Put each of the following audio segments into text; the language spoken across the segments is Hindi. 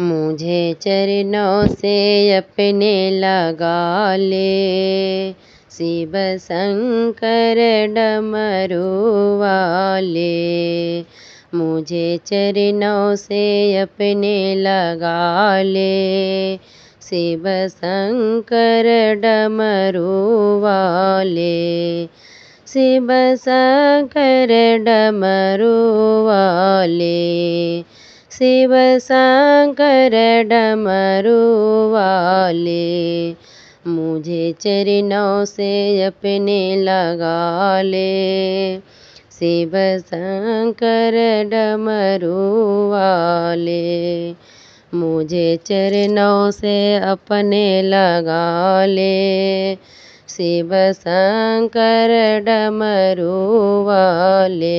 मुझे चरणों से अपने लगा ले शिव शंकर वाले मुझे चरणों से अपने लगा ले शिव शंकर वाले शिव शंकर वाले शिव शंकर डमरू वाले मुझे चरणों से अपने लगा ले शिव शंकर डमरू वाले मुझे चरणों से अपने लगा ले शिव शंकर डमरू वाले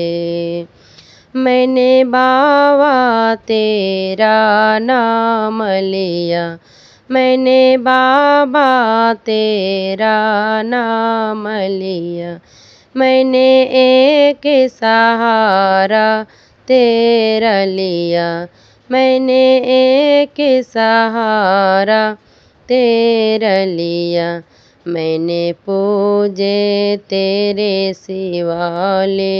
मैंने बाबा तेरा नाम लिया मैंने बाबा तेरा नाम लिया मैंने एक सहारा तेरा लिया मैंने एक सहारा तेरा लिया मैंने पूजे तेरे सिवाले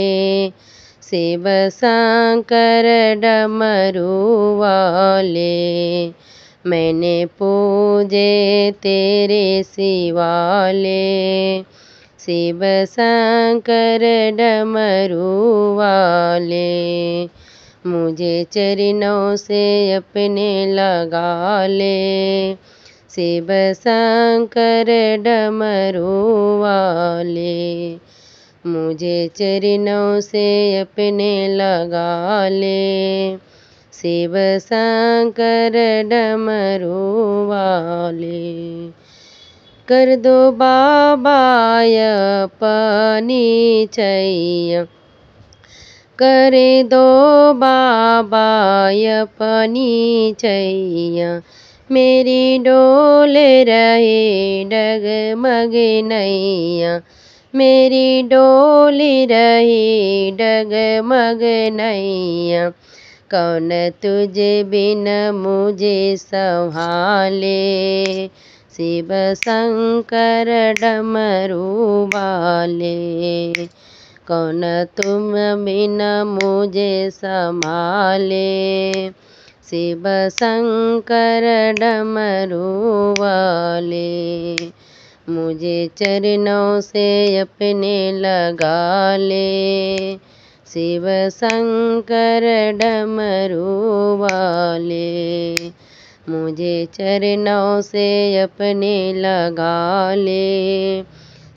शिव शंकर डमरुवाले वाले मैंने पूजे तेरे शिवाले शिव शंकर डमरुवाले वाले मुझे चरणों से अपने लगा ले शिव शंकर डमरुवाले वाले मुझे चरणों से अपने लगा ले शिव शंकर डमरू वाले कर दो बाबा पानी छैया कर दो बाबा पानी छैया मेरी डोले रहे डगमग नैया मेरी डोली रही डगमग नैया कौन तुझे बिना मुझे संभाले शिव शंकर डमरू वाले कौन तुम बिना मुझे संभाले शिव शंकर डमरू वाले मुझे चरणों से अपने लगा ले शिव शंकर डमरू वाले मुझे चरणों से अपने लगा ले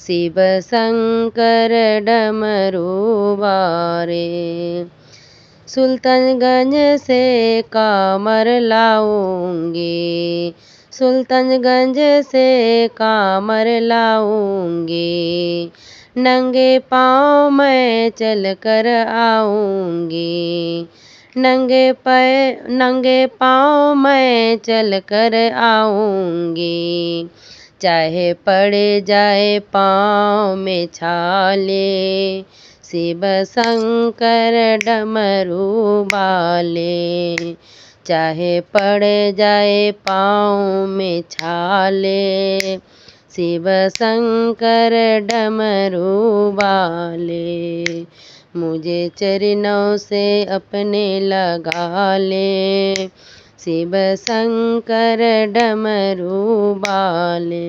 शिव शंकर डमरू वारे सुल्तानगंज से कामर लाऊंगी सुल्तानगंज से कामर लाऊंगी नंगे पाँव मैं चल कर आऊंगी नंगे पै नंगे पाँव मैं चल कर आऊँगी चाहे पड़े जाए पाँव में छाले शिव शंकर डमरू बाले चाहे पड़ जाए पाँव में छाले शिव शंकर डमरू वाले मुझे चरणों से अपने लगा ले शिव शंकर डमरू वाले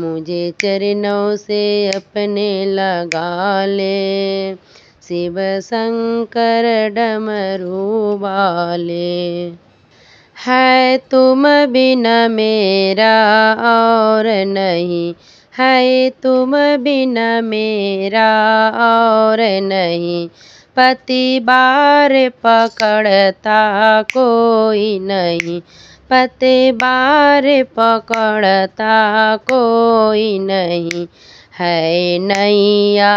मुझे चरणों से अपने लगा ले शिव शंकर डमरू है तुम बिना मेरा और नहीं है तुम बिना मेरा और नहीं पति बार पकड़ता कोई नहीं पति बार पकड़ता कोई नहीं है नैया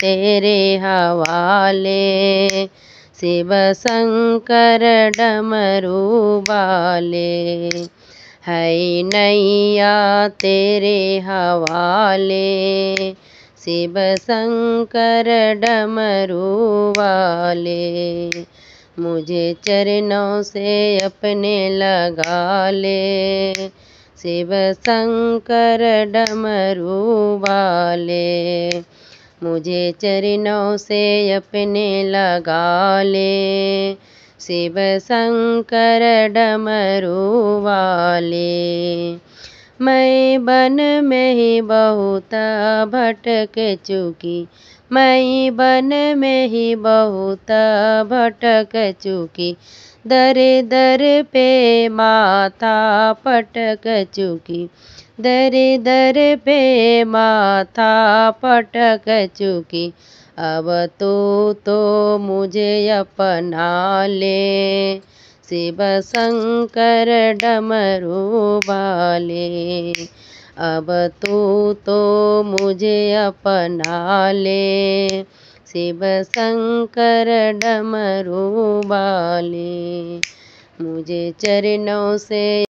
तेरे हवाले शिव शंकर डमरू बाले है नैया तेरे हवाले शिव शंकर डमरू वाले मुझे चरणों से अपने लगा ले शिव शंकर डमरू वाले मुझे चरणों से अपने लगा ले शिव शंकर डमरू वाले मैं बन में बहुत भटक चुकी मैं बन में ही बहुत भटक चुकी दर दर पे माथा पटक चुकी दर दर पे माथा पटक चुकी अब तो, तो मुझे अपना ले शिव शंकर डमरू वाले अब तू तो मुझे अपना ले शिव शंकर डमरू वाले मुझे चरणों से